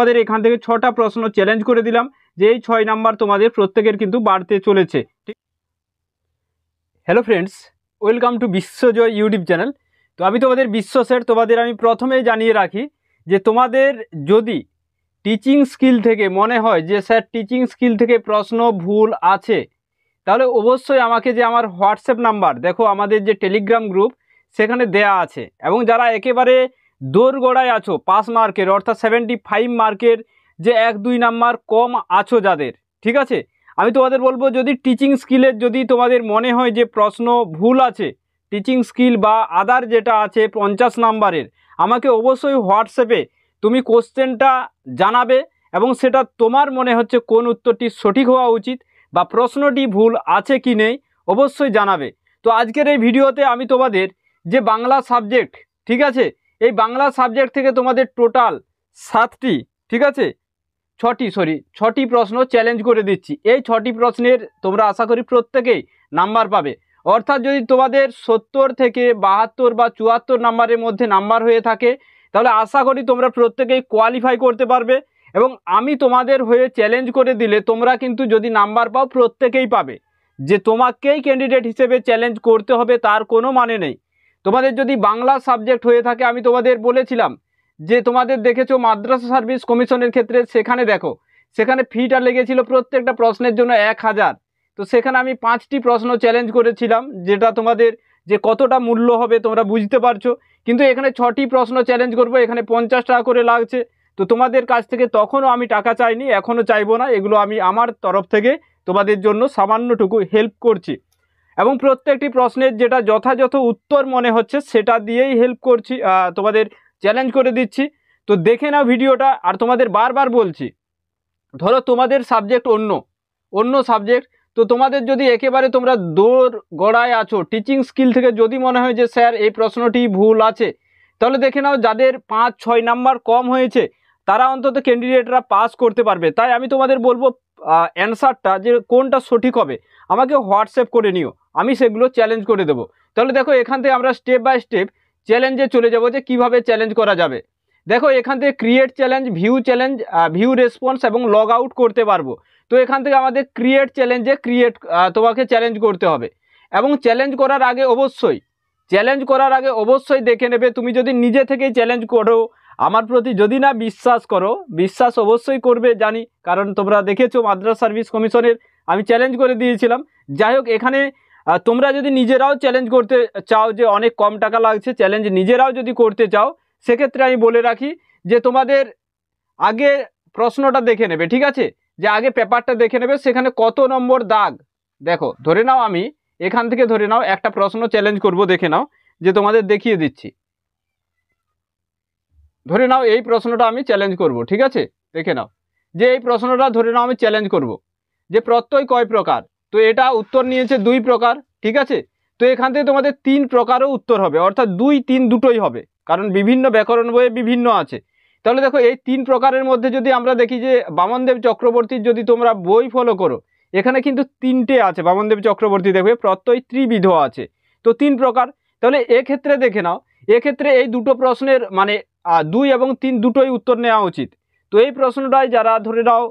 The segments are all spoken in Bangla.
তোমাদের এখান থেকে ছটা প্রশ্ন চ্যালেঞ্জ করে দিলাম যে এই ছয় নাম্বার তোমাদের প্রত্যেকের কিন্তু বাড়তে চলেছে hello friends welcome to Biswajoy YouTube channel তো আমি তোমাদের বিশ্ব স্যার তোমাদের আমি প্রথমে জানিয়ে রাখি যে তোমাদের যদি টিচিং স্কিল থেকে মনে হয় যে স্যার টিচিং স্কিল থেকে প্রশ্ন ভুল আছে তাহলে অবশ্যই আমাকে যে আমার হোয়াটসঅ্যাপ নাম্বার দেখো আমাদের যে টেলিগ্রাম গ্রুপ সেখানে দেয়া আছে এবং যারা একেবারে দোরগোড়ায় আছো পাস মার্কের অর্থাৎ সেভেন্টি ফাইভ মার্কের যে এক দুই নাম্বার কম আছো যাদের ঠিক আছে আমি তোমাদের বলবো যদি টিচিং স্কিলের যদি তোমাদের মনে হয় যে প্রশ্ন ভুল আছে টিচিং স্কিল বা আদার যেটা আছে পঞ্চাশ নাম্বারের আমাকে অবশ্যই হোয়াটসঅ্যাপে তুমি কোশ্চেনটা জানাবে এবং সেটা তোমার মনে হচ্ছে কোন উত্তরটি সঠিক হওয়া উচিত বা প্রশ্নটি ভুল আছে কি নেই অবশ্যই জানাবে তো আজকের এই ভিডিওতে আমি তোমাদের যে বাংলা সাবজেক্ট ঠিক আছে এই বাংলা সাবজেক্ট থেকে তোমাদের টোটাল সাতটি ঠিক আছে ছটি সরি ছটি প্রশ্ন চ্যালেঞ্জ করে দিচ্ছি এই ছটি প্রশ্নের তোমরা আশা করি প্রত্যেকেই নাম্বার পাবে অর্থাৎ যদি তোমাদের সত্তর থেকে বাহাত্তর বা চুয়াত্তর নাম্বারের মধ্যে নাম্বার হয়ে থাকে তাহলে আশা করি তোমরা প্রত্যেকেই কোয়ালিফাই করতে পারবে এবং আমি তোমাদের হয়ে চ্যালেঞ্জ করে দিলে তোমরা কিন্তু যদি নাম্বার পাও প্রত্যেকেই পাবে যে তোমাকেই ক্যান্ডিডেট হিসেবে চ্যালেঞ্জ করতে হবে তার কোনো মানে নেই তোমাদের যদি বাংলা সাবজেক্ট হয়ে থাকে আমি তোমাদের বলেছিলাম যে তোমাদের দেখেছো মাদ্রাসা সার্ভিস কমিশনের ক্ষেত্রে সেখানে দেখো সেখানে ফিটা লেগেছিল প্রত্যেকটা প্রশ্নের জন্য এক হাজার তো সেখানে আমি পাঁচটি প্রশ্ন চ্যালেঞ্জ করেছিলাম যেটা তোমাদের যে কতটা মূল্য হবে তোমরা বুঝতে পারছো কিন্তু এখানে ছটি প্রশ্ন চ্যালেঞ্জ করব এখানে পঞ্চাশ টাকা করে লাগছে তো তোমাদের কাছ থেকে তখনও আমি টাকা চাইনি এখনও চাইবো না এগুলো আমি আমার তরফ থেকে তোমাদের জন্য সামান্যটুকু হেল্প করছি এবং প্রত্যেকটি প্রশ্নের যেটা যথাযথ উত্তর মনে হচ্ছে সেটা দিয়েই হেল্প করছি তোমাদের চ্যালেঞ্জ করে দিচ্ছি তো দেখে নাও ভিডিওটা আর তোমাদের বারবার বলছি ধরো তোমাদের সাবজেক্ট অন্য অন্য সাবজেক্ট তো তোমাদের যদি একেবারে তোমরা দৌড় গড়ায় আছো টিচিং স্কিল থেকে যদি মনে হয় যে স্যার এই প্রশ্নটি ভুল আছে তাহলে দেখে নাও যাদের পাঁচ ছয় নাম্বার কম হয়েছে তারা অন্তত ক্যান্ডিডেটরা পাস করতে পারবে তাই আমি তোমাদের বলবো অ্যান্সারটা যে কোনটা সঠিক হবে আমাকে হোয়াটসঅ্যাপ করে নিও আমি সেগুলো চ্যালেঞ্জ করে দেবো তাহলে দেখো এখান থেকে আমরা স্টেপ বাই স্টেপ চ্যালেঞ্জে চলে যাব যে কিভাবে চ্যালেঞ্জ করা যাবে দেখো এখান থেকে create challenge view challenge view response এবং লগ আউট করতে পারবো তো এখান থেকে আমাদের ক্রিয়েট চ্যালেঞ্জে ক্রিয়েট তোমাকে চ্যালেঞ্জ করতে হবে এবং চ্যালেঞ্জ করার আগে অবশ্যই চ্যালেঞ্জ করার আগে অবশ্যই দেখে নেবে তুমি যদি নিজে থেকেই চ্যালেঞ্জ করো আমার প্রতি যদি না বিশ্বাস করো বিশ্বাস অবশ্যই করবে জানি কারণ তোমরা দেখেছো মাদ্রাস সার্ভিস কমিশনের আমি চ্যালেঞ্জ করে দিয়েছিলাম যাই হোক এখানে তোমরা যদি নিজেরাও চ্যালেঞ্জ করতে চাও যে অনেক কম টাকা লাগছে চ্যালেঞ্জ নিজেরাও যদি করতে চাও সেক্ষেত্রে আমি বলে রাখি যে তোমাদের আগে প্রশ্নটা দেখে নেবে ঠিক আছে যে আগে পেপারটা দেখে নেবে সেখানে কত নম্বর দাগ দেখো ধরে নাও আমি এখান থেকে ধরে নাও একটা প্রশ্ন চ্যালেঞ্জ করব দেখে নাও যে তোমাদের দেখিয়ে দিচ্ছি ধরে নাও এই প্রশ্নটা আমি চ্যালেঞ্জ করব ঠিক আছে দেখে নাও যে এই প্রশ্নটা ধরে নাও আমি চ্যালেঞ্জ করব যে প্রত্যয় কয় প্রকার তো এটা উত্তর নিয়েছে দুই প্রকার ঠিক আছে তো এখান থেকে তোমাদের তিন প্রকারও উত্তর হবে অর্থাৎ দুই তিন দুটোই হবে কারণ বিভিন্ন ব্যাকরণ বইয়ে বিভিন্ন আছে তাহলে দেখো এই তিন প্রকারের মধ্যে যদি আমরা দেখি যে বামনদেব চক্রবর্তীর যদি তোমরা বই ফলো করো এখানে কিন্তু তিনটে আছে বামনদেব চক্রবর্তী দেখবে প্রত্যয় ত্রিবিধ আছে তো তিন প্রকার তাহলে এক্ষেত্রে দেখে নাও এক্ষেত্রে এই দুটো প্রশ্নের মানে দুই এবং তিন দুটোই উত্তর নেওয়া উচিত তো এই প্রশ্নটায় যারা ধরে নাও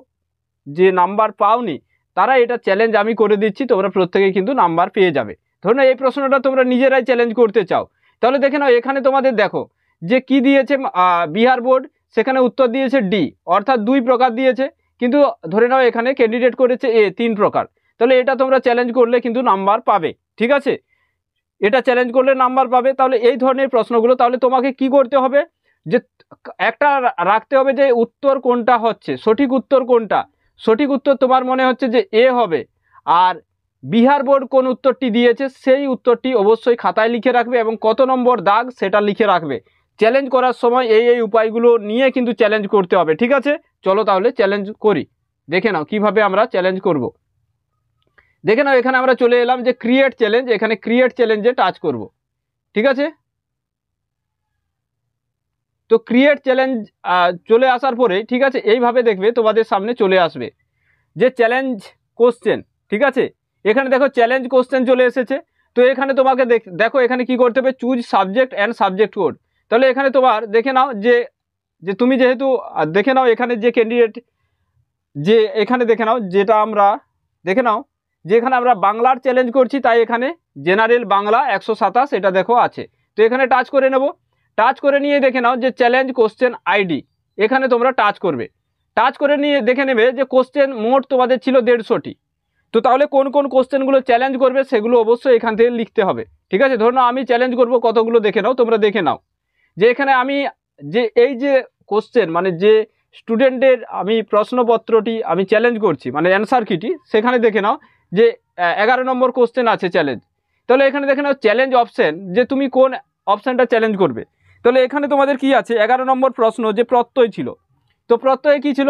যে নাম্বার পাওনি তারা এটা চ্যালেঞ্জ আমি করে দিচ্ছি তোমরা প্রত্যেকে কিন্তু নাম্বার পেয়ে যাবে নাও এই প্রশ্নটা তোমরা নিজেরাই চ্যালেঞ্জ করতে চাও তাহলে দেখে নাও এখানে তোমাদের দেখো যে কি দিয়েছে বিহার বোর্ড সেখানে উত্তর দিয়েছে ডি অর্থাৎ দুই প্রকার দিয়েছে কিন্তু ধরে নাও এখানে ক্যান্ডিডেট করেছে এ তিন প্রকার তাহলে এটা তোমরা চ্যালেঞ্জ করলে কিন্তু নাম্বার পাবে ঠিক আছে এটা চ্যালেঞ্জ করলে নাম্বার পাবে তাহলে এই ধরনের প্রশ্নগুলো তাহলে তোমাকে কি করতে হবে যে একটা রাখতে হবে যে উত্তর কোনটা হচ্ছে সঠিক উত্তর কোনটা সঠিক উত্তর তোমার মনে হচ্ছে যে এ হবে আর বিহার বোর্ড কোন উত্তরটি দিয়েছে সেই উত্তরটি অবশ্যই খাতায় লিখে রাখবে এবং কত নম্বর দাগ সেটা লিখে রাখবে চ্যালেঞ্জ করার সময় এই এই উপায়গুলো নিয়ে কিন্তু চ্যালেঞ্জ করতে হবে ঠিক আছে চলো তাহলে চ্যালেঞ্জ করি দেখে নাও কীভাবে আমরা চ্যালেঞ্জ করব। দেখে নাও এখানে আমরা চলে এলাম যে ক্রিয়েট চ্যালেঞ্জ এখানে ক্রিয়েট চ্যালেঞ্জে টাচ করব। ঠিক আছে তো ক্রিয়েট চ্যালেঞ্জ চলে আসার পরে ঠিক আছে এইভাবে দেখবে তোমাদের সামনে চলে আসবে যে চ্যালেঞ্জ কোশ্চেন ঠিক আছে এখানে দেখো চ্যালেঞ্জ কোশ্চেন চলে এসেছে তো এখানে তোমাকে দেখো এখানে কি করতে হবে choose subject and subject code তাহলে এখানে তোমার দেখে নাও যে যে তুমি যেহেতু দেখে নাও এখানে যে ক্যান্ডিডেট যে এখানে দেখে নাও যেটা আমরা দেখে নাও যেখানে আমরা বাংলার চ্যালেঞ্জ করছি তাই এখানে জেনারেল বাংলা একশো সাতাশ এটা দেখো আছে তো এখানে টাচ করে নেব টাচ করে নিয়ে দেখে নাও যে চ্যালেঞ্জ কোশ্চেন আইডি এখানে তোমরা টাচ করবে টাচ করে নিয়ে দেখে নেবে যে কোশ্চেন মোট তোমাদের ছিল দেড়শোটি তো তাহলে কোন কোন কোশ্চেনগুলো চ্যালেঞ্জ করবে সেগুলো অবশ্যই এখান থেকে লিখতে হবে ঠিক আছে ধরো আমি চ্যালেঞ্জ করব কতগুলো দেখে নাও তোমরা দেখে নাও যে এখানে আমি যে এই যে কোশ্চেন মানে যে স্টুডেন্টের আমি প্রশ্নপত্রটি আমি চ্যালেঞ্জ করছি মানে অ্যান্সার কিটি সেখানে দেখে নাও যে এগারো নম্বর কোশ্চেন আছে চ্যালেঞ্জ তাহলে এখানে দেখে নাও চ্যালেঞ্জ অপশান যে তুমি কোন অপশানটা চ্যালেঞ্জ করবে তাহলে এখানে তোমাদের কি আছে এগারো নম্বর প্রশ্ন যে প্রত্যয় ছিল তো প্রত্যয় কি ছিল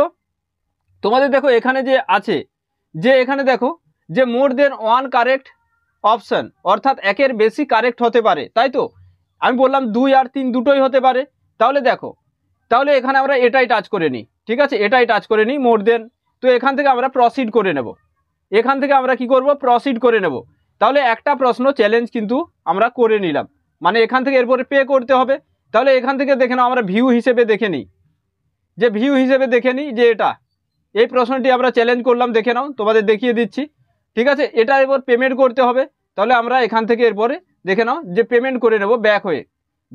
তোমাদের দেখো এখানে যে আছে যে এখানে দেখো যে more than one correct option অর্থাৎ একের বেশি কারেক্ট হতে পারে তাই তো আমি বললাম দুই আর তিন দুটোই হতে পারে তাহলে দেখো তাহলে এখানে আমরা এটাই টাচ করে নিই ঠিক আছে এটাই টাচ করে নিই মোর দেন তো এখান থেকে আমরা প্রসিড করে নেব এখান থেকে আমরা কি করব প্রসিড করে নেব তাহলে একটা প্রশ্ন চ্যালেঞ্জ কিন্তু আমরা করে নিলাম মানে এখান থেকে এরপরে পে করতে হবে তাহলে এখান থেকে দেখে নাও আমরা ভিউ হিসেবে দেখে নিই যে ভিউ হিসেবে দেখে নিই যে এটা এই প্রশ্নটি আমরা চ্যালেঞ্জ করলাম দেখে নাও তোমাদের দেখিয়ে দিচ্ছি ঠিক আছে এটা এবার পেমেন্ট করতে হবে তাহলে আমরা এখান থেকে এরপরে দেখে নাও যে পেমেন্ট করে নেব ব্যাক হয়ে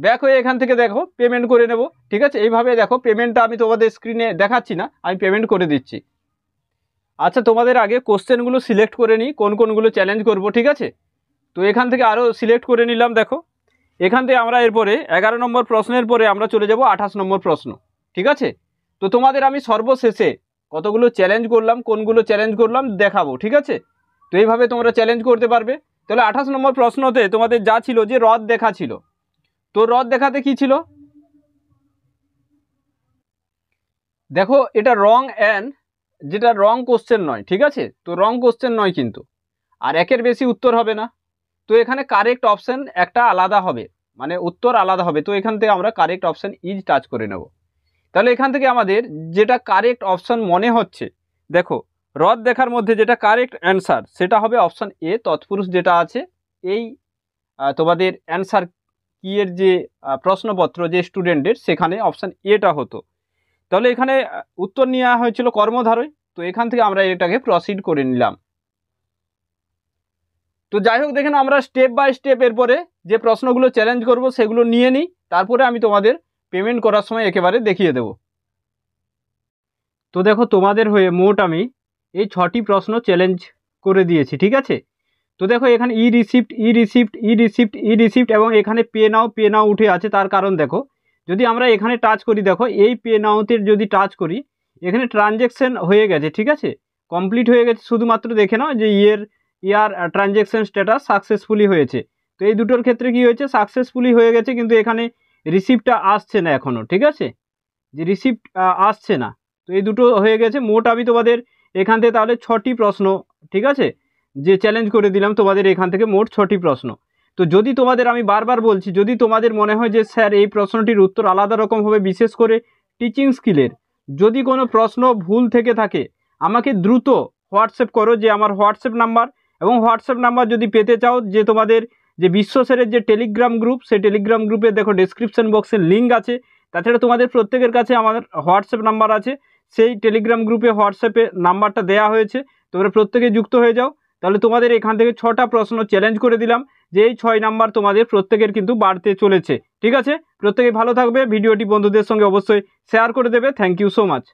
ব্যাক হয়ে এখান থেকে দেখো পেমেন্ট করে নেব ঠিক আছে এইভাবে দেখো পেমেন্টটা আমি তোমাদের স্ক্রিনে দেখাচ্ছি না আমি পেমেন্ট করে দিচ্ছি আচ্ছা তোমাদের আগে কোশ্চেনগুলো সিলেক্ট করে নিই কোন কোনগুলো চ্যালেঞ্জ করব ঠিক আছে তো এখান থেকে আরও সিলেক্ট করে নিলাম দেখো এখান থেকে আমরা এরপরে এগারো নম্বর প্রশ্নের পরে আমরা চলে যাব আঠাশ নম্বর প্রশ্ন ঠিক আছে তো তোমাদের আমি সর্বশেষে কতগুলো চ্যালেঞ্জ করলাম কোনগুলো চ্যালেঞ্জ করলাম দেখাবো ঠিক আছে তো এইভাবে তোমরা চ্যালেঞ্জ করতে পারবে তাহলে আঠাশ নম্বর প্রশ্নতে তোমাদের যা ছিল যে হ্রদ দেখা ছিল তো হ্রদ দেখাতে কি ছিল দেখো এটা রং অ্যান্ড যেটা রং কোশ্চেন নয় ঠিক আছে তো রং কোশ্চেন নয় কিন্তু আর একের বেশি উত্তর হবে না তো এখানে কারেক্ট অপশান একটা আলাদা হবে মানে উত্তর আলাদা হবে তো এখান থেকে আমরা কারেক্ট অপশান ইজ টাচ করে নেব তাহলে এখান থেকে আমাদের যেটা কারেক্ট অপশান মনে হচ্ছে দেখো রদ দেখার মধ্যে যেটা কারেক্ট অ্যান্সার সেটা হবে অপশান এ তৎপুরুষ যেটা আছে এই তোমাদের অ্যান্সার কিয়ের যে প্রশ্নপত্র যে স্টুডেন্টের সেখানে অপশান এটা হতো তাহলে এখানে উত্তর নেওয়া হয়েছিল কর্মধারয় তো এখান থেকে আমরা এটাকে প্রসিড করে নিলাম তো যাই হোক দেখেন আমরা স্টেপ বাই স্টেপ এরপরে যে প্রশ্নগুলো চ্যালেঞ্জ করব সেগুলো নিয়ে নিই তারপরে আমি তোমাদের পেমেন্ট করার সময় একেবারে দেখিয়ে দেব তো দেখো তোমাদের হয়ে মোট আমি এই ছটি প্রশ্ন চ্যালেঞ্জ করে দিয়েছি ঠিক আছে তো দেখো এখানে e receipt e receipt e receipt e receipt এবং এখানে পে নাও পে নাও উঠে আছে তার কারণ দেখো যদি আমরা এখানে টাচ করি দেখো এই পে নাওতে যদি টাচ করি এখানে ট্রানজ্যাকশান হয়ে গেছে ঠিক আছে কমপ্লিট হয়ে গেছে শুধুমাত্র দেখে নাও যে ইয়ের ইয়ার ট্রানজ্যাকশন স্ট্যাটাস সাকসেসফুলি হয়েছে তো এই দুটোর ক্ষেত্রে কি হয়েছে সাকসেসফুলি হয়ে গেছে কিন্তু এখানে রিসিপ্টটা আসছে না এখনও ঠিক আছে যে রিসিপ্ট আসছে না তো এই দুটো হয়ে গেছে মোট আমি তোমাদের এখান থেকে তাহলে ছটি প্রশ্ন ঠিক আছে যে চ্যালেঞ্জ করে দিলাম তোমাদের এখান থেকে মোট ছটি প্রশ্ন তো যদি তোমাদের আমি বারবার বলছি যদি তোমাদের মনে হয় যে স্যার এই প্রশ্নটির উত্তর আলাদা রকম হবে বিশেষ করে টিচিং স্কিলের যদি কোনো প্রশ্ন ভুল থেকে থাকে আমাকে দ্রুত হোয়াটসঅ্যাপ করো যে আমার হোয়াটসঅ্যাপ নাম্বার এবং হোয়াটসঅ্যাপ নাম্বার যদি পেতে চাও যে তোমাদের যে বিশ্বসেরের যে টেলিগ্রাম গ্রুপ সেই টেলিগ্রাম গ্রুপে দেখো ডিসক্রিপশান বক্সের লিঙ্ক আছে তাছাড়া তোমাদের প্রত্যেকের কাছে আমাদের হোয়াটসঅ্যাপ নাম্বার আছে সেই টেলিগ্রাম গ্রুপে হোয়াটসঅ্যাপে নাম্বারটা দেয়া হয়েছে তোমরা প্রত্যেকে যুক্ত হয়ে যাও তাহলে তোমাদের এখান থেকে ছটা প্রশ্ন চ্যালেঞ্জ করে দিলাম যে এই ছয় নাম্বার তোমাদের প্রত্যেকের কিন্তু বাড়তে চলেছে ঠিক আছে প্রত্যেকে ভালো থাকবে ভিডিওটি বন্ধুদের সঙ্গে অবশ্যই শেয়ার করে দেবে থ্যাংক ইউ সো মাচ